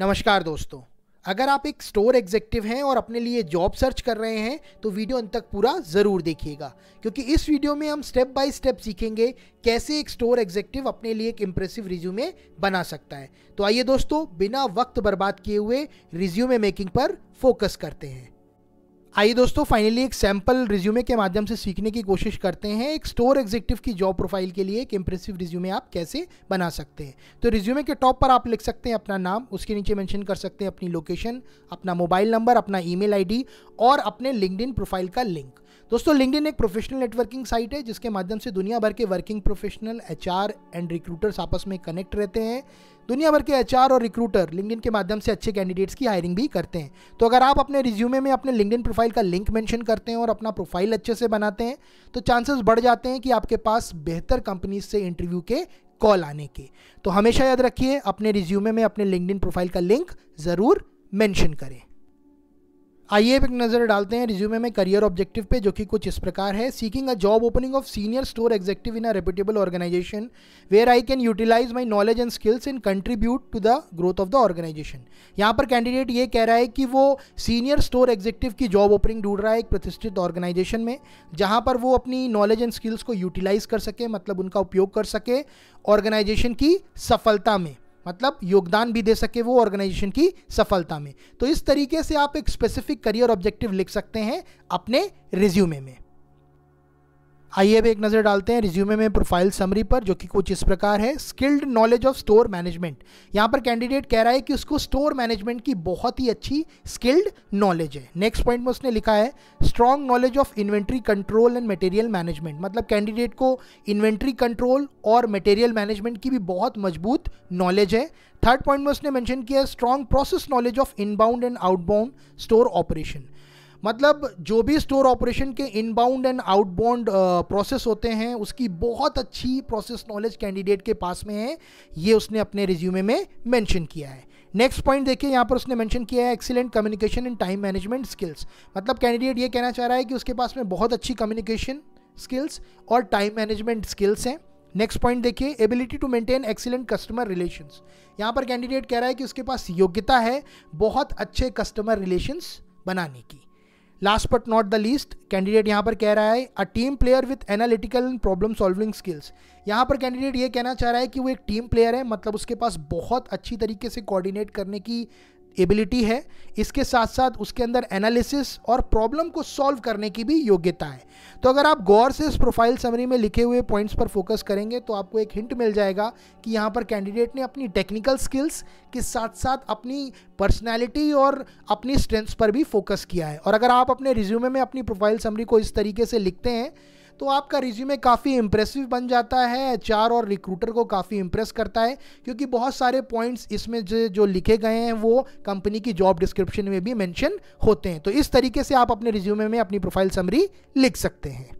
नमस्कार दोस्तों अगर आप एक स्टोर एग्जेक्टिव हैं और अपने लिए जॉब सर्च कर रहे हैं तो वीडियो अंत तक पूरा ज़रूर देखिएगा क्योंकि इस वीडियो में हम स्टेप बाय स्टेप सीखेंगे कैसे एक स्टोर एग्जेक्टिव अपने लिए एक इम्प्रेसिव रिज्यूमे बना सकता है तो आइए दोस्तों बिना वक्त बर्बाद किए हुए रिज्यूमे मेकिंग पर फोकस करते हैं आइए दोस्तों फाइनली एक सैम्पल रिज्यूमे के माध्यम से सीखने की कोशिश करते हैं एक स्टोर एग्जीक्यूटिव की जॉब प्रोफाइल के लिए एक इंप्रेसिव रिज्यूमे आप कैसे बना सकते हैं तो रिज्यूमे के टॉप पर आप लिख सकते हैं अपना नाम उसके नीचे मेंशन कर सकते हैं अपनी लोकेशन अपना मोबाइल नंबर अपना ईमेल आईडी और अपने लिंकड प्रोफाइल का लिंक दोस्तों लिंकडिन एक प्रोफेशनल नेटवर्किंग साइट है जिसके माध्यम से दुनिया भर के working professional H and recruiters आपस में कनेक्ट रहते हैं दुनिया भर के एच और रिक्रूटर लिंकडिन के माध्यम से अच्छे कैंडिडेट्स की हायरिंग भी करते हैं तो अगर आप अपने रिज्यूमे में अपने लिंकडिन प्रोफाइल का लिंक मेंशन करते हैं और अपना प्रोफाइल अच्छे से बनाते हैं तो चांसेस बढ़ जाते हैं कि आपके पास बेहतर कंपनीज से इंटरव्यू के कॉल आने के तो हमेशा याद रखिए अपने रिज्यूमे में अपने लिंकडिन प्रोफाइल का लिंक ज़रूर मेंशन करें आइए एक नज़र डालते हैं रिज्यूमे में करियर ऑब्जेक्टिव पे जो कि कुछ इस प्रकार है seeking a job opening of senior store executive in a reputable organisation where I can utilise my knowledge and skills in contribute to the growth of the organisation यहाँ पर कैंडिडेट ये कह रहा है कि वो सीनियर स्टोर एग्जेक्टिव की job opening ढूंढ रहा है एक प्रतिष्ठित ऑर्गेनाइजेशन में जहाँ पर वो अपनी नॉलेज एंड स्किल्स को यूटिलाइज कर सके मतलब उनका उपयोग कर सके ऑर्गेनाइजेशन की सफलता में मतलब योगदान भी दे सके वो ऑर्गेनाइजेशन की सफलता में तो इस तरीके से आप एक स्पेसिफिक करियर ऑब्जेक्टिव लिख सकते हैं अपने रिज्यूमे में आइए अब एक नज़र डालते हैं रिज्यूमे में प्रोफाइल समरी पर जो कि कुछ इस प्रकार है skilled knowledge of store management यहाँ पर कैंडिडेट कह रहा है कि उसको स्टोर मैनेजमेंट की बहुत ही अच्छी स्किल्ड नॉलेज है नेक्स्ट पॉइंट में उसने लिखा है strong knowledge of inventory control and material management मतलब कैंडिडेट को इन्वेंट्री कंट्रोल और मटेरियल मैनेजमेंट की भी बहुत मजबूत नॉलेज है थर्ड पॉइंट में उसने मैंशन किया है strong process knowledge of inbound and outbound store operation मतलब जो भी स्टोर ऑपरेशन के इनबाउंड एंड आउटबाउंड प्रोसेस होते हैं उसकी बहुत अच्छी प्रोसेस नॉलेज कैंडिडेट के पास में है ये उसने अपने रिज्यूमे में मेंशन किया है नेक्स्ट पॉइंट देखिए यहाँ पर उसने मेंशन किया है excellent communication and time management skills मतलब कैंडिडेट ये कहना चाह रहा है कि उसके पास में बहुत अच्छी कम्युनिकेशन स्किल्स और टाइम मैनेजमेंट स्किल्स हैं नेक्स्ट पॉइंट देखिए ability to maintain excellent customer relations यहाँ पर कैंडिडेट कह रहा है कि उसके पास योग्यता है बहुत अच्छे कस्टमर रिलेशंस बनाने की last but not the least candidate यहाँ पर कह रहा है a team player with analytical and problem solving skills यहाँ पर कैंडिडेट ये कहना चाह रहा है कि वो एक टीम प्लेयर है मतलब उसके पास बहुत अच्छी तरीके से कोऑर्डिनेट करने की एबिलिटी है इसके साथ साथ उसके अंदर एनालिसिस और प्रॉब्लम को सॉल्व करने की भी योग्यता है तो अगर आप गौर से इस प्रोफाइल समरी में लिखे हुए पॉइंट्स पर फोकस करेंगे तो आपको एक हिंट मिल जाएगा कि यहाँ पर कैंडिडेट ने अपनी टेक्निकल स्किल्स के साथ साथ अपनी पर्सनैलिटी और अपनी स्ट्रेंथ्स पर भी फोकस किया है और अगर आप अपने रिज्यूमे में अपनी प्रोफाइल समरी को इस तरीके से लिखते हैं तो आपका रिज्यूमे काफ़ी इंप्रेसिव बन जाता है एच और रिक्रूटर को काफ़ी इंप्रेस करता है क्योंकि बहुत सारे पॉइंट्स इसमें जो, जो लिखे गए हैं वो कंपनी की जॉब डिस्क्रिप्शन में भी मैंशन होते हैं तो इस तरीके से आप अपने रिज्यूमे में अपनी प्रोफाइल समरी लिख सकते हैं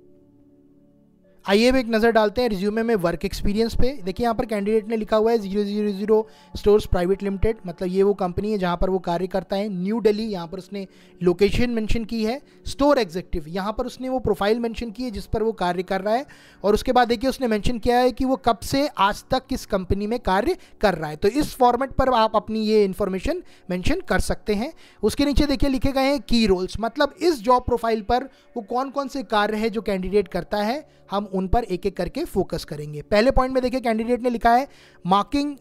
आइए भी एक नज़र डालते हैं रिज्यूमे में वर्क एक्सपीरियंस पे देखिए यहाँ पर कैंडिडेट ने लिखा हुआ है zero zero zero stores private limited मतलब ये वो कंपनी है जहाँ पर वो कार्य करता है न्यू दिल्ली यहाँ पर उसने लोकेशन मेंशन की है स्टोर एग्जेक्टिव यहाँ पर उसने वो प्रोफाइल मेंशन की है जिस पर वो कार्य कर रहा है और उसके बाद देखिए उसने मैंशन किया है कि वो कब से आज तक किस कंपनी में कार्य कर रहा है तो इस फॉर्मेट पर आप अपनी ये इन्फॉर्मेशन मैंशन कर सकते हैं उसके नीचे देखिए लिखे गए हैं की रोल्स मतलब इस जॉब प्रोफाइल पर वो कौन कौन से कार्य है जो कैंडिडेट करता है हम उन पर एक एक करके फोकस करेंगे पहले पॉइंट में देखिए कैंडिडेट ने लिखा है marking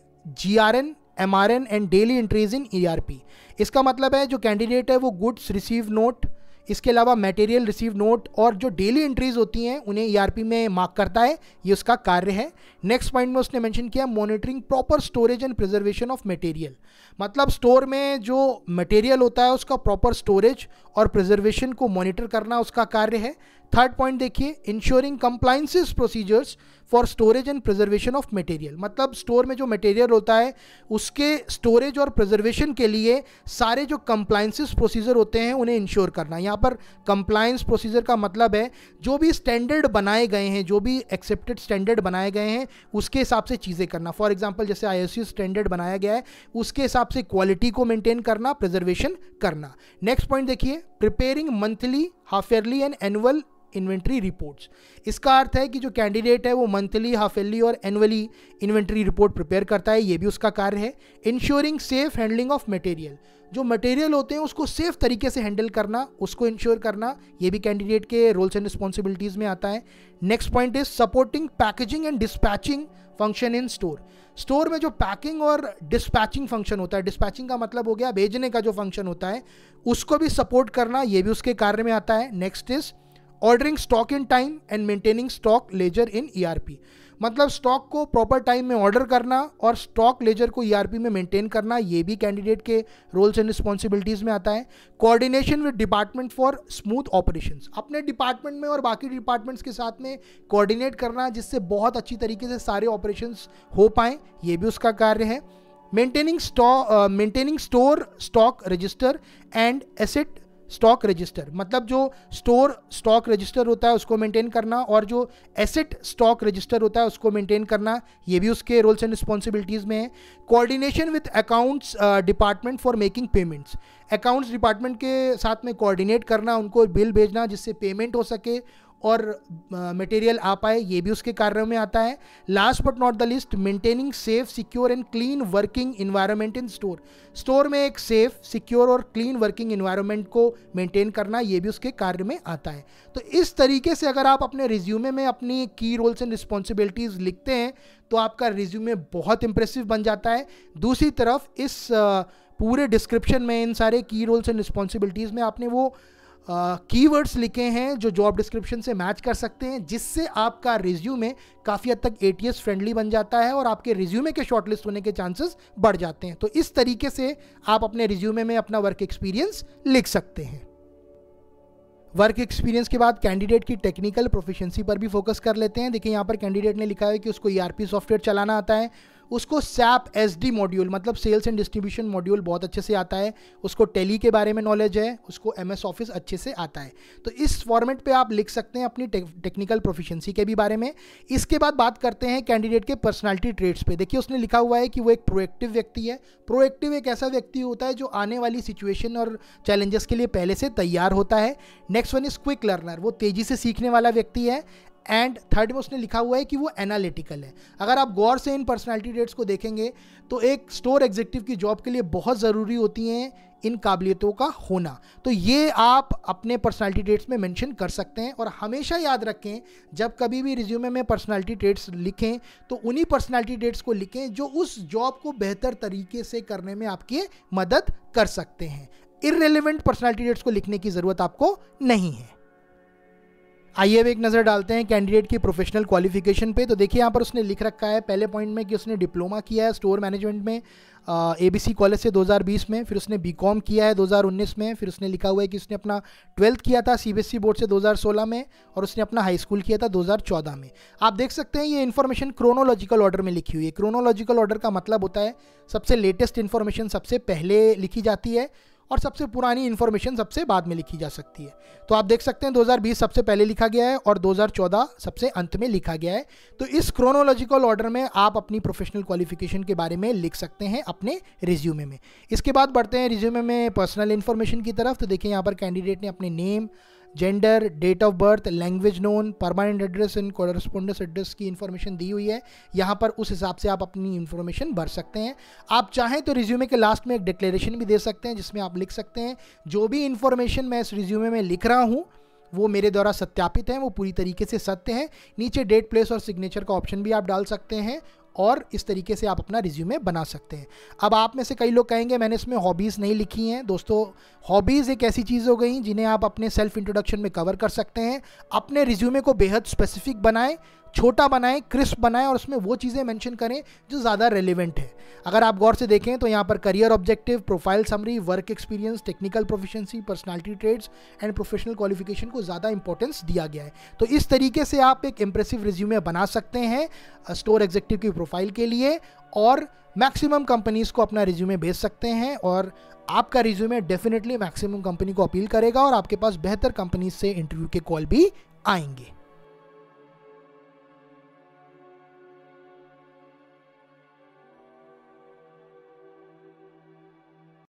G R N M R N and daily entries in E R P इसका मतलब है जो कैंडिडेट है वो गुड्स रिसीव नोट इसके अलावा मटेरियल रिसीव नोट और जो डेली एंट्रीज होती हैं उन्हें ईआरपी e में मार्क करता है ये उसका कार्य है नेक्स्ट पॉइंट में उसने मेंशन किया monitoring proper storage and preservation of material मतलब स्टोर में जो मटेरियल होता है उसका प्रॉपर स्टोरेज और प्रिजर्वेशन को मॉनिटर करना उसका कार्य है थर्ड पॉइंट देखिए ensuring compliances procedures for storage and preservation of material मतलब स्टोर में जो मटेरियल होता है उसके स्टोरेज और प्रिजर्वेशन के लिए सारे जो कंप्लाइंसिस प्रोसीजर होते हैं उन्हें इंश्योर करना यहाँ पर कंप्लाइंस प्रोसीजर का मतलब है जो भी स्टैंडर्ड बनाए गए हैं जो भी एक्सेप्टेड स्टैंडर्ड बनाए गए हैं उसके हिसाब से चीज़ें करना फॉर एग्जाम्पल जैसे आई स्टैंडर्ड बनाया गया है उसके हिसाब से क्वालिटी को मेनटेन करना प्रिजर्वेशन करना नेक्स्ट पॉइंट देखिए preparing monthly, half yearly, and annual inventory reports इसका अर्थ है कि जो कैंडिडेट है वो मंथली हाफेली और एनुअली इन्वेंट्री रिपोर्ट प्रिपेयर करता है ये भी उसका कार्य है ensuring safe handling of material जो मटेरियल होते हैं उसको सेफ तरीके से हैंडल करना उसको इंश्योर करना ये भी कैंडिडेट के रोल्स एंड रिस्पॉन्सिबिलिटीज़ में आता है next point is supporting packaging and dispatching function in store store में जो पैकिंग और डिस्पैचिंग फंक्शन होता है डिस्पैचिंग का मतलब हो गया भेजने का जो फंक्शन होता है उसको भी सपोर्ट करना ये भी उसके कार्य में आता है next is ordering stock in time and maintaining stock ledger in ERP मतलब स्टॉक को प्रॉपर टाइम में ऑर्डर करना और स्टॉक लेजर को ईआरपी e में मेंटेन करना ये भी कैंडिडेट के रोल्स एंड रिस्पॉन्सिबिलिटीज़ में आता है coordination with department for smooth operations अपने डिपार्टमेंट में और बाकी डिपार्टमेंट्स के साथ में कोऑर्डिनेट करना जिससे बहुत अच्छी तरीके से सारे ऑपरेशन हो पाएँ ये भी उसका कार्य है maintaining stock maintaining store stock register and asset stock register मतलब जो स्टोर स्टॉक रजिस्टर होता है उसको मेंटेन करना और जो एसेट स्टॉक रजिस्टर होता है उसको मेंटेन करना ये भी उसके रोल्स एंड रिस्पॉन्सिबिलिटीज़ में है coordination with accounts department for making payments accounts department के साथ में कोऑर्डिनेट करना उनको बिल भेजना जिससे पेमेंट हो सके और मटेरियल आ पाए ये भी उसके कार्यों में आता है last but not the list maintaining safe secure and clean working environment in store store में एक सेफ सिक्योर और क्लीन वर्किंग इन्वायरमेंट को मेंटेन करना ये भी उसके कार्य में आता है तो इस तरीके से अगर आप अपने रिज्यूमे में अपनी की रोल्स एंड रिस्पॉन्सिबिलिटीज़ लिखते हैं तो आपका रिज्यूमे बहुत इंप्रेसिव बन जाता है दूसरी तरफ इस पूरे डिस्क्रिप्शन में इन सारे की रोल्स एंड रिस्पॉन्सिबिलिटीज़ में आपने वो कीवर्ड्स uh, लिखे हैं जो जॉब डिस्क्रिप्शन से मैच कर सकते हैं जिससे आपका रिज्यूमे काफ़ी हद तक ए फ्रेंडली बन जाता है और आपके रिज्यूमे के शॉर्टलिस्ट होने के चांसेस बढ़ जाते हैं तो इस तरीके से आप अपने रिज्यूमे में अपना वर्क एक्सपीरियंस लिख सकते हैं वर्क एक्सपीरियंस के बाद कैंडिडेट की टेक्निकल प्रोफिशेंसी पर भी फोकस कर लेते हैं देखिए यहाँ पर कैंडिडेट ने लिखा है कि उसको ई e सॉफ्टवेयर चलाना आता है उसको सैप एस डी मॉड्यूल मतलब सेल्स एंड डिस्ट्रीब्यूशन मॉड्यूल बहुत अच्छे से आता है उसको टेली के बारे में नॉलेज है उसको एम एस ऑफिस अच्छे से आता है तो इस फॉर्मेट पे आप लिख सकते हैं अपनी टेक्निकल प्रोफिशंसी के भी बारे में इसके बाद बात करते हैं कैंडिडेट के पर्सनैलिटी ट्रेड्स पे देखिए उसने लिखा हुआ है कि वो एक प्रोएक्टिव व्यक्ति है प्रोएक्टिव एक ऐसा व्यक्ति होता है जो आने वाली सिचुएशन और चैलेंजेस के लिए पहले से तैयार होता है next one is quick learner वो तेजी से सीखने वाला व्यक्ति है एंड थर्ड में उसने लिखा हुआ है कि वो एनालिटिकल है अगर आप गौर से इन पर्सनैलिटी डेट्स को देखेंगे तो एक स्टोर एग्जीक्यूटिव की जॉब के लिए बहुत ज़रूरी होती हैं इन काबिलियतों का होना तो ये आप अपने पर्सनैलिटी ट्रेट्स में मेंशन कर सकते हैं और हमेशा याद रखें जब कभी भी रिज्यूमे में पर्सनैलिटी ट्रेट्स लिखें तो उन्हीं पर्सनैलिटी ट्रेट्स को लिखें जो उस जॉब को बेहतर तरीके से करने में आपकी मदद कर सकते हैं इरेलीवेंट पर्सनैलिटी ट्रेट्स को लिखने की ज़रूरत आपको नहीं है आइए अब एक नज़र डालते हैं कैंडिडेट की प्रोफेशनल क्वालिफिकेशन पे तो देखिए यहाँ पर उसने लिख रखा है पहले पॉइंट में कि उसने डिप्लोमा किया है स्टोर मैनेजमेंट में ए बी सी कॉलेज से 2020 में फिर उसने बी कॉम किया है 2019 में फिर उसने लिखा हुआ है कि उसने अपना ट्वेल्थ किया था C B S E board से 2016 में और उसने अपना हाई स्कूल किया था 2014 में आप देख सकते हैं ये इन्फॉर्मेशन क्रोनोलॉजिकल ऑर्डर में लिखी हुई है क्रोनोलॉजिकल ऑर्डर का मतलब होता है सबसे लेटेस्ट इन्फॉर्मेशन सबसे पहले लिखी जाती है और सबसे पुरानी इन्फॉर्मेशन सबसे बाद में लिखी जा सकती है तो आप देख सकते हैं 2020 सबसे पहले लिखा गया है और 2014 सबसे अंत में लिखा गया है तो इस क्रोनोलॉजिकल ऑर्डर में आप अपनी प्रोफेशनल क्वालिफिकेशन के बारे में लिख सकते हैं अपने रिज्यूमे में इसके बाद बढ़ते हैं रिज्यूमे में पर्सनल इन्फॉर्मेशन की तरफ तो देखिए यहाँ पर कैंडिडेट ने अपने name gender date of birth language known permanent address in correspondence address की इन्फॉर्मेशन दी हुई है यहाँ पर उस हिसाब से आप अपनी इन्फॉर्मेशन भर सकते हैं आप चाहें तो रिज्यूमे के लास्ट में एक डिक्लेरेशन भी दे सकते हैं जिसमें आप लिख सकते हैं जो भी इन्फॉर्मेशन मैं इस रिज्यूमे में लिख रहा हूँ वो मेरे द्वारा सत्यापित हैं वो पूरी तरीके से सत्य हैं नीचे डेट प्लेस और सिग्नेचर का ऑप्शन भी आप डाल सकते हैं और इस तरीके से आप अपना रिज्यूमे बना सकते हैं अब आप में से कई लोग कहेंगे मैंने इसमें हॉबीज़ नहीं लिखी हैं दोस्तों हॉबीज़ एक ऐसी चीज़ हो गई जिन्हें आप अपने सेल्फ इंट्रोडक्शन में कवर कर सकते हैं अपने रिज्यूमे को बेहद स्पेसिफिक बनाएं छोटा बनाएं क्रिस्प बनाएं और उसमें वो चीज़ें मेंशन करें जो ज़्यादा रेलिवेंट है अगर आप गौर से देखें तो यहाँ पर career objective profile summary work experience technical proficiency personality traits and professional qualification को ज़्यादा इंपॉर्टेंस दिया गया है तो इस तरीके से आप एक इंप्रेसिव रिज्यूमे बना सकते हैं स्टोर एग्जेक्टिव की प्रोफाइल के लिए और मैक्सिमम कंपनीज को अपना रिज्यूमे भेज सकते हैं और आपका रिज्यूमे डेफिनेटली मैक्सिमम कंपनी को अपील करेगा और आपके पास बेहतर कंपनीज से इंटरव्यू के कॉल भी आएंगे